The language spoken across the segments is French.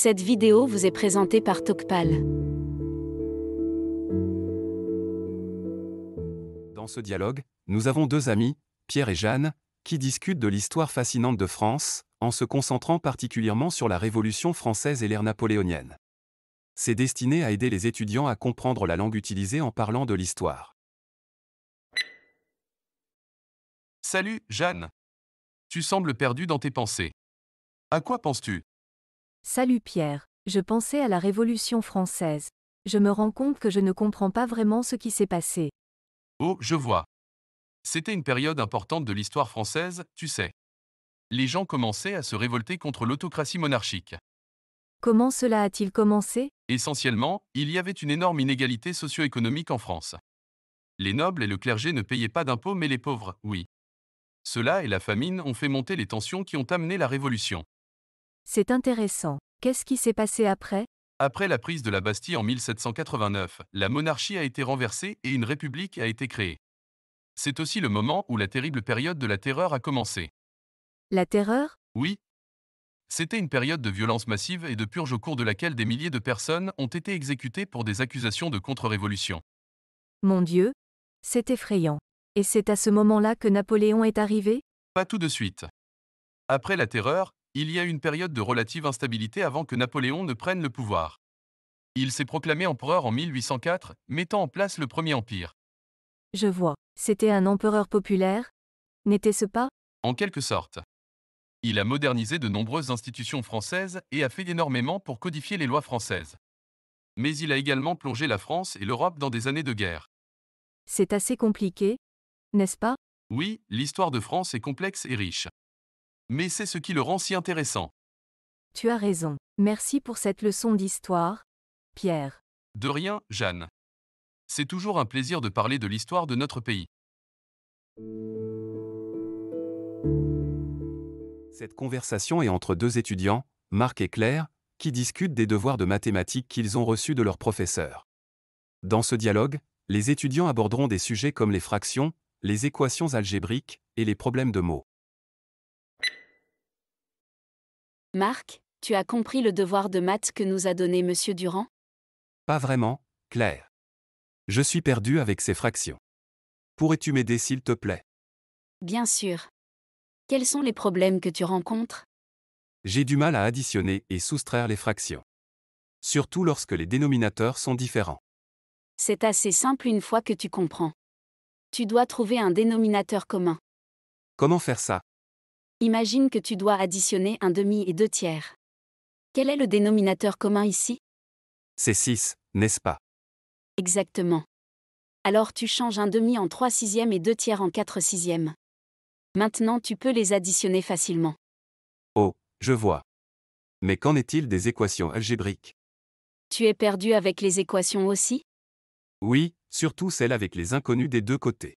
Cette vidéo vous est présentée par Tocpal. Dans ce dialogue, nous avons deux amis, Pierre et Jeanne, qui discutent de l'histoire fascinante de France, en se concentrant particulièrement sur la Révolution française et l'ère napoléonienne. C'est destiné à aider les étudiants à comprendre la langue utilisée en parlant de l'histoire. Salut, Jeanne. Tu sembles perdu dans tes pensées. À quoi penses-tu Salut Pierre, je pensais à la Révolution française. Je me rends compte que je ne comprends pas vraiment ce qui s'est passé. Oh, je vois. C'était une période importante de l'histoire française, tu sais. Les gens commençaient à se révolter contre l'autocratie monarchique. Comment cela a-t-il commencé Essentiellement, il y avait une énorme inégalité socio-économique en France. Les nobles et le clergé ne payaient pas d'impôts mais les pauvres, oui. Cela et la famine ont fait monter les tensions qui ont amené la révolution. C'est intéressant. Qu'est-ce qui s'est passé après Après la prise de la Bastille en 1789, la monarchie a été renversée et une république a été créée. C'est aussi le moment où la terrible période de la terreur a commencé. La terreur Oui. C'était une période de violence massive et de purge au cours de laquelle des milliers de personnes ont été exécutées pour des accusations de contre-révolution. Mon Dieu, c'est effrayant. Et c'est à ce moment-là que Napoléon est arrivé Pas tout de suite. Après la terreur, il y a une période de relative instabilité avant que Napoléon ne prenne le pouvoir. Il s'est proclamé empereur en 1804, mettant en place le Premier Empire. Je vois. C'était un empereur populaire N'était-ce pas En quelque sorte. Il a modernisé de nombreuses institutions françaises et a fait énormément pour codifier les lois françaises. Mais il a également plongé la France et l'Europe dans des années de guerre. C'est assez compliqué, n'est-ce pas Oui, l'histoire de France est complexe et riche. Mais c'est ce qui le rend si intéressant. Tu as raison. Merci pour cette leçon d'histoire, Pierre. De rien, Jeanne. C'est toujours un plaisir de parler de l'histoire de notre pays. Cette conversation est entre deux étudiants, Marc et Claire, qui discutent des devoirs de mathématiques qu'ils ont reçus de leur professeur. Dans ce dialogue, les étudiants aborderont des sujets comme les fractions, les équations algébriques et les problèmes de mots. Marc, tu as compris le devoir de maths que nous a donné M. Durand Pas vraiment, Claire. Je suis perdu avec ces fractions. Pourrais-tu m'aider s'il te plaît Bien sûr. Quels sont les problèmes que tu rencontres J'ai du mal à additionner et soustraire les fractions. Surtout lorsque les dénominateurs sont différents. C'est assez simple une fois que tu comprends. Tu dois trouver un dénominateur commun. Comment faire ça Imagine que tu dois additionner un demi et deux tiers. Quel est le dénominateur commun ici C'est 6, n'est-ce pas Exactement. Alors tu changes un demi en 3 sixièmes et deux tiers en 4 sixièmes. Maintenant tu peux les additionner facilement. Oh, je vois. Mais qu'en est-il des équations algébriques Tu es perdu avec les équations aussi Oui, surtout celles avec les inconnues des deux côtés.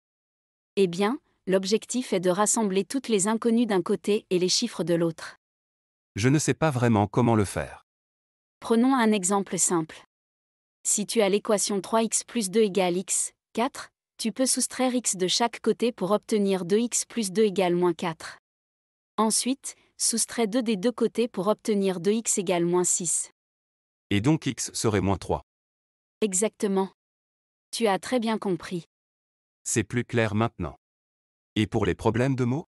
Eh bien, l'objectif est de rassembler toutes les inconnues d'un côté et les chiffres de l'autre. Je ne sais pas vraiment comment le faire. Prenons un exemple simple. Si tu as l'équation 3x plus 2 égale x, 4, tu peux soustraire x de chaque côté pour obtenir 2x plus 2 égale moins 4. Ensuite, soustrais 2 des deux côtés pour obtenir 2x égale moins 6. Et donc x serait moins 3. Exactement. Tu as très bien compris. C'est plus clair maintenant. Et pour les problèmes de mots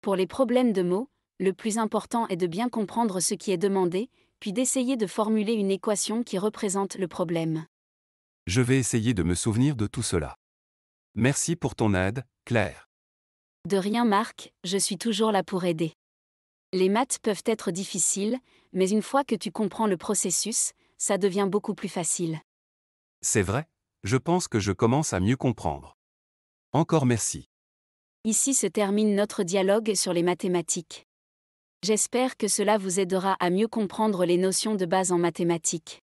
Pour les problèmes de mots, le plus important est de bien comprendre ce qui est demandé, puis d'essayer de formuler une équation qui représente le problème. Je vais essayer de me souvenir de tout cela. Merci pour ton aide, Claire. De rien Marc, je suis toujours là pour aider. Les maths peuvent être difficiles, mais une fois que tu comprends le processus, ça devient beaucoup plus facile. C'est vrai, je pense que je commence à mieux comprendre. Encore merci. Ici se termine notre dialogue sur les mathématiques. J'espère que cela vous aidera à mieux comprendre les notions de base en mathématiques.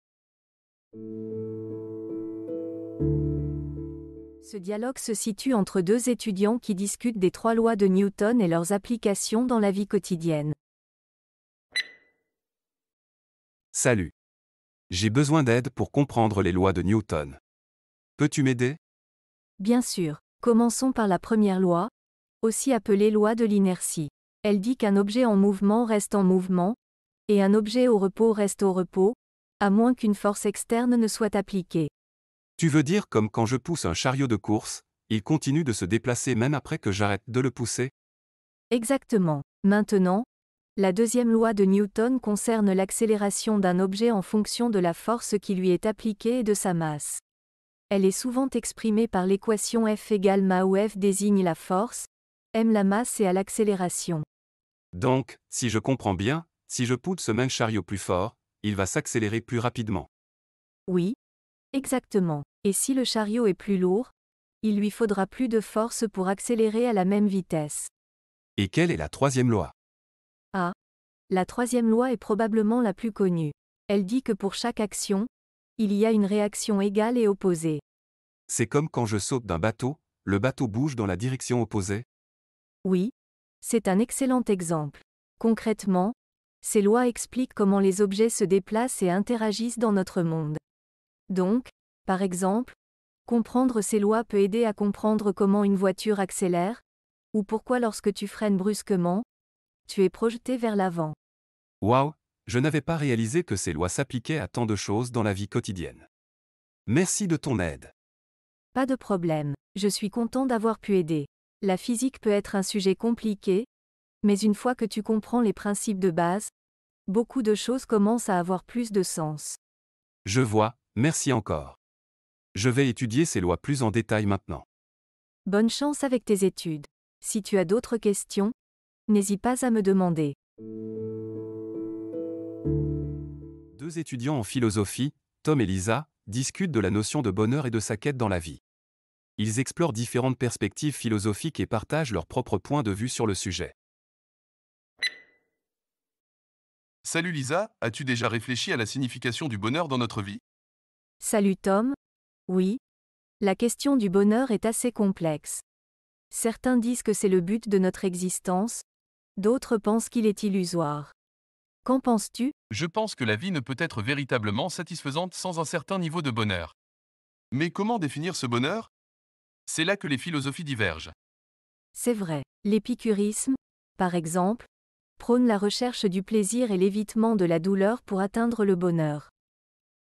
Ce dialogue se situe entre deux étudiants qui discutent des trois lois de Newton et leurs applications dans la vie quotidienne. Salut. J'ai besoin d'aide pour comprendre les lois de Newton. Peux-tu m'aider Bien sûr. Commençons par la première loi, aussi appelée loi de l'inertie. Elle dit qu'un objet en mouvement reste en mouvement, et un objet au repos reste au repos, à moins qu'une force externe ne soit appliquée. Tu veux dire comme quand je pousse un chariot de course, il continue de se déplacer même après que j'arrête de le pousser Exactement. Maintenant, la deuxième loi de Newton concerne l'accélération d'un objet en fonction de la force qui lui est appliquée et de sa masse. Elle est souvent exprimée par l'équation F égale ma où F désigne la force, aime la masse et à l'accélération. Donc, si je comprends bien, si je pousse ce même chariot plus fort, il va s'accélérer plus rapidement. Oui. Exactement. Et si le chariot est plus lourd, il lui faudra plus de force pour accélérer à la même vitesse. Et quelle est la troisième loi Ah. La troisième loi est probablement la plus connue. Elle dit que pour chaque action, il y a une réaction égale et opposée. C'est comme quand je saute d'un bateau, le bateau bouge dans la direction opposée oui, c'est un excellent exemple. Concrètement, ces lois expliquent comment les objets se déplacent et interagissent dans notre monde. Donc, par exemple, comprendre ces lois peut aider à comprendre comment une voiture accélère, ou pourquoi lorsque tu freines brusquement, tu es projeté vers l'avant. Waouh, je n'avais pas réalisé que ces lois s'appliquaient à tant de choses dans la vie quotidienne. Merci de ton aide. Pas de problème, je suis content d'avoir pu aider. La physique peut être un sujet compliqué, mais une fois que tu comprends les principes de base, beaucoup de choses commencent à avoir plus de sens. Je vois, merci encore. Je vais étudier ces lois plus en détail maintenant. Bonne chance avec tes études. Si tu as d'autres questions, n'hésite pas à me demander. Deux étudiants en philosophie, Tom et Lisa, discutent de la notion de bonheur et de sa quête dans la vie ils explorent différentes perspectives philosophiques et partagent leurs propres points de vue sur le sujet. Salut Lisa, as-tu déjà réfléchi à la signification du bonheur dans notre vie Salut Tom. Oui. La question du bonheur est assez complexe. Certains disent que c'est le but de notre existence, d'autres pensent qu'il est illusoire. Qu'en penses-tu Je pense que la vie ne peut être véritablement satisfaisante sans un certain niveau de bonheur. Mais comment définir ce bonheur c'est là que les philosophies divergent. C'est vrai. L'épicurisme, par exemple, prône la recherche du plaisir et l'évitement de la douleur pour atteindre le bonheur.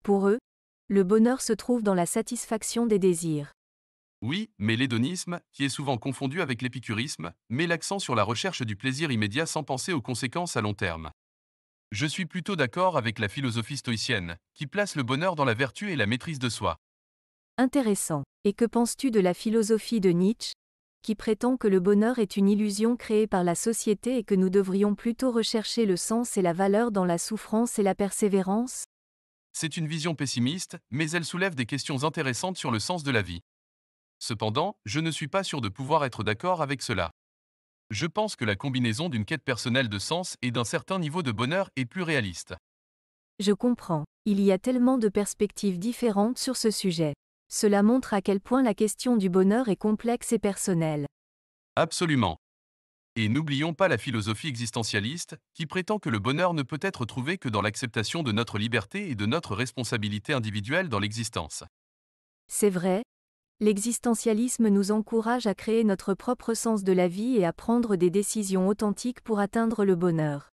Pour eux, le bonheur se trouve dans la satisfaction des désirs. Oui, mais l'hédonisme, qui est souvent confondu avec l'épicurisme, met l'accent sur la recherche du plaisir immédiat sans penser aux conséquences à long terme. Je suis plutôt d'accord avec la philosophie stoïcienne, qui place le bonheur dans la vertu et la maîtrise de soi. Intéressant. Et que penses-tu de la philosophie de Nietzsche qui prétend que le bonheur est une illusion créée par la société et que nous devrions plutôt rechercher le sens et la valeur dans la souffrance et la persévérance C'est une vision pessimiste, mais elle soulève des questions intéressantes sur le sens de la vie. Cependant, je ne suis pas sûr de pouvoir être d'accord avec cela. Je pense que la combinaison d'une quête personnelle de sens et d'un certain niveau de bonheur est plus réaliste. Je comprends. Il y a tellement de perspectives différentes sur ce sujet. Cela montre à quel point la question du bonheur est complexe et personnelle. Absolument. Et n'oublions pas la philosophie existentialiste, qui prétend que le bonheur ne peut être trouvé que dans l'acceptation de notre liberté et de notre responsabilité individuelle dans l'existence. C'est vrai. L'existentialisme nous encourage à créer notre propre sens de la vie et à prendre des décisions authentiques pour atteindre le bonheur.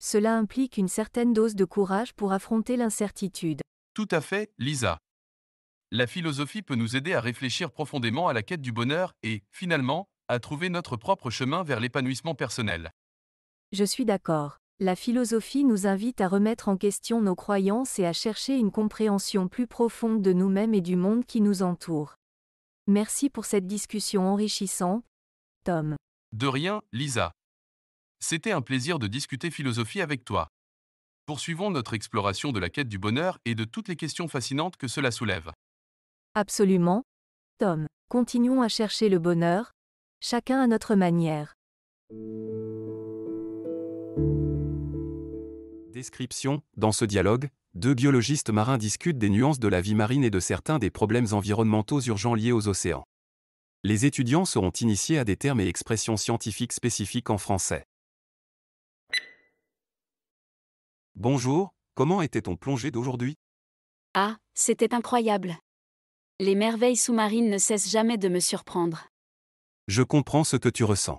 Cela implique une certaine dose de courage pour affronter l'incertitude. Tout à fait, Lisa la philosophie peut nous aider à réfléchir profondément à la quête du bonheur et, finalement, à trouver notre propre chemin vers l'épanouissement personnel. Je suis d'accord. La philosophie nous invite à remettre en question nos croyances et à chercher une compréhension plus profonde de nous-mêmes et du monde qui nous entoure. Merci pour cette discussion enrichissante, Tom. De rien, Lisa. C'était un plaisir de discuter philosophie avec toi. Poursuivons notre exploration de la quête du bonheur et de toutes les questions fascinantes que cela soulève. Absolument. Tom, continuons à chercher le bonheur, chacun à notre manière. Description Dans ce dialogue, deux biologistes marins discutent des nuances de la vie marine et de certains des problèmes environnementaux urgents liés aux océans. Les étudiants seront initiés à des termes et expressions scientifiques spécifiques en français. Bonjour, comment était ton plongée d'aujourd'hui Ah, c'était incroyable. Les merveilles sous-marines ne cessent jamais de me surprendre. Je comprends ce que tu ressens.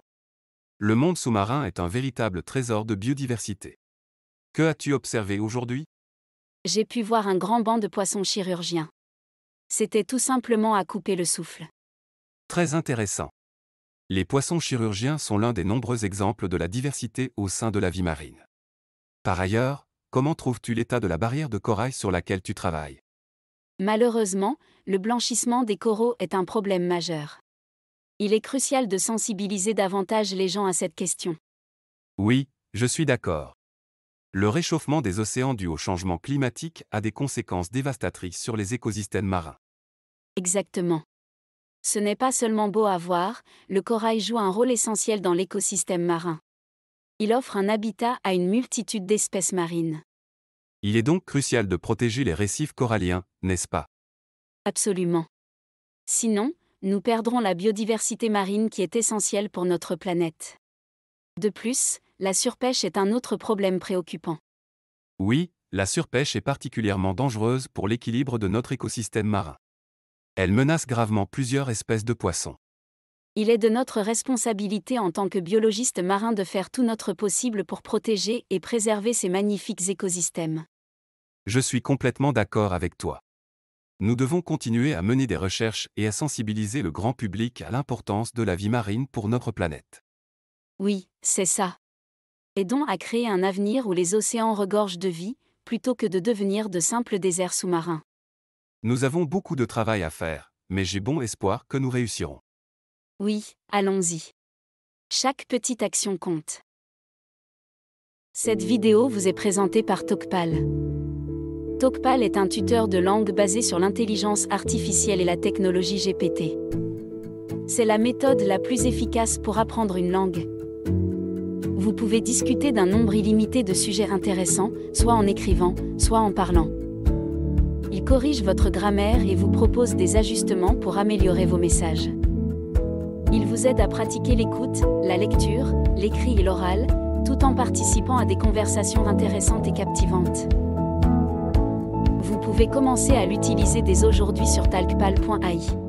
Le monde sous-marin est un véritable trésor de biodiversité. Que as-tu observé aujourd'hui J'ai pu voir un grand banc de poissons chirurgiens. C'était tout simplement à couper le souffle. Très intéressant. Les poissons chirurgiens sont l'un des nombreux exemples de la diversité au sein de la vie marine. Par ailleurs, comment trouves-tu l'état de la barrière de corail sur laquelle tu travailles Malheureusement, le blanchissement des coraux est un problème majeur. Il est crucial de sensibiliser davantage les gens à cette question. Oui, je suis d'accord. Le réchauffement des océans dû au changement climatique a des conséquences dévastatrices sur les écosystèmes marins. Exactement. Ce n'est pas seulement beau à voir, le corail joue un rôle essentiel dans l'écosystème marin. Il offre un habitat à une multitude d'espèces marines. Il est donc crucial de protéger les récifs coralliens, n'est-ce pas Absolument. Sinon, nous perdrons la biodiversité marine qui est essentielle pour notre planète. De plus, la surpêche est un autre problème préoccupant. Oui, la surpêche est particulièrement dangereuse pour l'équilibre de notre écosystème marin. Elle menace gravement plusieurs espèces de poissons il est de notre responsabilité en tant que biologistes marins de faire tout notre possible pour protéger et préserver ces magnifiques écosystèmes. Je suis complètement d'accord avec toi. Nous devons continuer à mener des recherches et à sensibiliser le grand public à l'importance de la vie marine pour notre planète. Oui, c'est ça. Aidons à créer un avenir où les océans regorgent de vie, plutôt que de devenir de simples déserts sous-marins. Nous avons beaucoup de travail à faire, mais j'ai bon espoir que nous réussirons. Oui, allons-y. Chaque petite action compte. Cette vidéo vous est présentée par Tokpal. Tokpal est un tuteur de langue basé sur l'intelligence artificielle et la technologie GPT. C'est la méthode la plus efficace pour apprendre une langue. Vous pouvez discuter d'un nombre illimité de sujets intéressants, soit en écrivant, soit en parlant. Il corrige votre grammaire et vous propose des ajustements pour améliorer vos messages. Il vous aide à pratiquer l'écoute, la lecture, l'écrit et l'oral, tout en participant à des conversations intéressantes et captivantes. Vous pouvez commencer à l'utiliser dès aujourd'hui sur talkpal.ai.